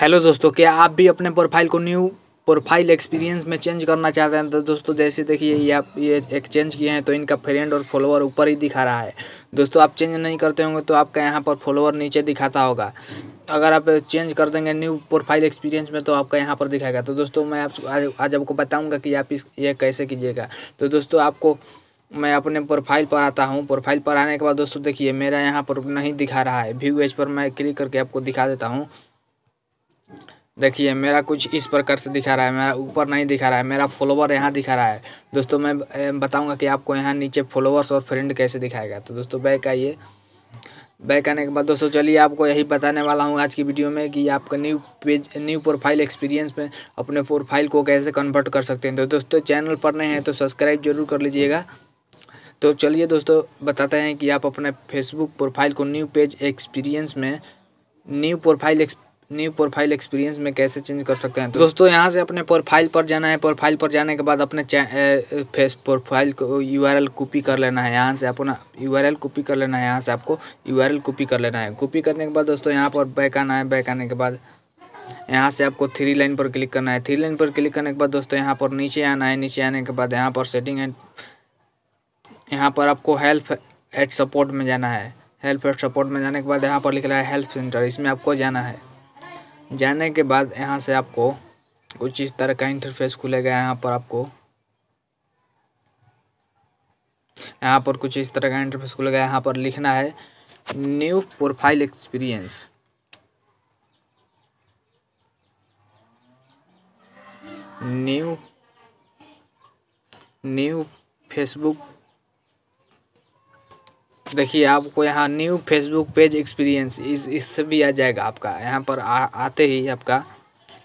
hello दोस्तों क्या आप भी अपने प्रोफाइल को न्यू प्रोफाइल एक्सपीरियंस में चेंज करना चाहते हैं तो दोस्तों जैसे देखिए ये आप ये एक चेंज किए हैं तो इनका फ्रेंड और फॉलोअर ऊपर ही दिखा रहा है दोस्तों आप चेंज नहीं करते होंगे तो आपका यहाँ पर फॉलोअर नीचे दिखाता होगा अगर आप चेंज कर देंगे न्यू प्रोफाइल एक्सपीरियंस में तो आपका यहाँ पर दिखाएगा तो दोस्तों मैं आप आज, आज आपको बताऊँगा कि आप इस ये कैसे कीजिएगा तो दोस्तों आपको मैं अपने प्रोफाइल पर आता हूँ प्रोफाइल पर आने के बाद दोस्तों देखिए मेरा यहाँ पर नहीं दिखा रहा है व्यू एज पर मैं क्लिक करके आपको दिखा देता हूँ देखिए मेरा कुछ इस प्रकार से दिखा रहा है मेरा ऊपर नहीं दिखा रहा है मेरा फॉलोवर यहाँ दिखा रहा है दोस्तों मैं बताऊँगा कि आपको यहाँ नीचे फॉलोवर्स और फ्रेंड कैसे दिखाएगा तो दोस्तों बैक आइए बैक आने के बाद दोस्तों चलिए आपको यही बताने वाला हूँ आज की वीडियो में कि आपका new page new profile experience में अपने प्रोफाइल को कैसे कन्वर्ट कर सकते हैं तो दोस्तों चैनल पर नए हैं तो सब्सक्राइब जरूर कर लीजिएगा तो चलिए दोस्तों बताते हैं कि आप अपने फेसबुक प्रोफाइल को न्यू पेज एक्सपीरियंस में new profile ex new profile experience में कैसे चेंज कर सकते हैं तो दोस्तों यहाँ से अपने प्रोफाइल पर जाना है प्रोफाइल पर जाने के बाद अपने फेस प्रोफाइल को यू आर एल कॉपी कर लेना है यहाँ से अपना यू आर एल कॉपी कर लेना है यहाँ से आपको यू आर एल कॉपी कर लेना है कॉपी करने के बाद दोस्तों यहाँ पर बैक आना है बैक आने के बाद यहाँ से आपको थ्री लाइन पर क्लिक करना है थ्री लाइन पर क्लिक करने के बाद दोस्तों यहाँ पर नीचे आना है नीचे आने के बाद यहाँ पर सेटिंग एंड यहाँ पर आपको हेल्प एट सपोर्ट में जाना है हेल्प एट सपोर्ट में जाने के बाद यहाँ पर लिख रहा है हेल्प सेंटर इसमें आपको जाना है जाने के बाद यहाँ से आपको कुछ इस तरह का इंटरफेस खुलेगा यहाँ पर आपको यहाँ पर कुछ इस तरह का इंटरफेस खुलेगा यहाँ पर लिखना है new profile experience new new Facebook देखिए आपको यहाँ न्यू फेसबुक पेज एक्सपीरियंस इस इससे भी आ जाएगा आपका यहाँ पर आ, आते ही आपका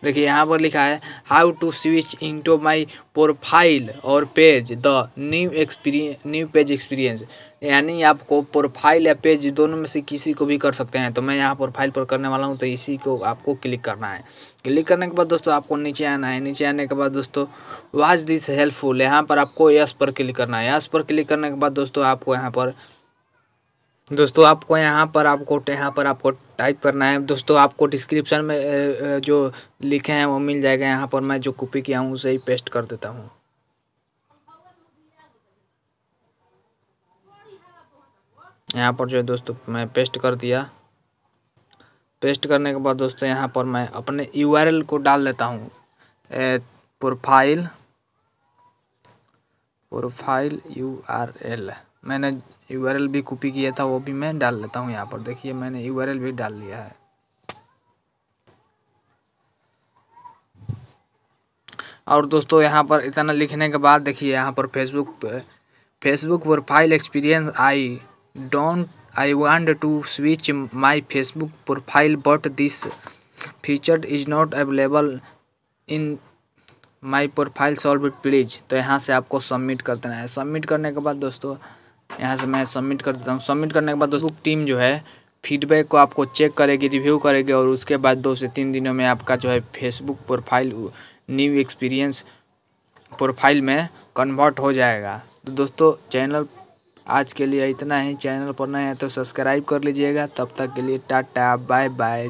देखिए यहाँ पर लिखा है how to switch into my profile और page the new experience new page experience यानी आपको प्रोफाइल या पेज दोनों में से किसी को भी कर सकते हैं तो मैं यहाँ प्रोफाइल पर करने वाला हूँ तो इसी को आपको क्लिक करना है क्लिक करने के बाद दोस्तों आपको नीचे आना है नीचे आने के बाद दोस्तों वाज दिस हेल्पफुल यहाँ पर आपको यस पर क्लिक करना है यस पर क्लिक करने के बाद दोस्तों आपको यहाँ पर दोस्तों आपको यहाँ पर आपको यहाँ पर आपको टाइप करना है दोस्तों आपको डिस्क्रिप्शन में जो लिखे हैं वो मिल जाएगा यहाँ पर मैं जो कॉपी किया हूँ उसे ही पेस्ट कर देता हूँ यहाँ पर जो है दोस्तों मैं पेस्ट कर दिया पेस्ट करने के बाद दोस्तों यहाँ पर मैं अपने यूआरएल को डाल देता हूँ प्रोफाइल प्रोफाइल यूआरएल मैंने यू भी कॉपी किया था वो भी मैं डाल लेता हूँ यहाँ पर देखिए मैंने यू भी डाल लिया है और दोस्तों यहाँ पर इतना लिखने के बाद देखिए यहाँ पर Facebook Facebook profile experience I don't I want to switch my Facebook profile but this feature is not available in my profile solve please तो यहाँ से आपको सबमिट कर देना है सबमिट करने के बाद दोस्तों यहाँ से मैं सबमिट कर देता हूँ सबमिट करने के बाद दोस्तों टीम जो है फीडबैक को आपको चेक करेगी रिव्यू करेगी और उसके बाद दो से तीन दिनों में आपका जो है Facebook profile new experience profile में कन्वर्ट हो जाएगा तो दोस्तों चैनल आज के लिए इतना ही चैनल पर नए हैं तो सब्सक्राइब कर लीजिएगा तब तक के लिए टाटा बाय बाय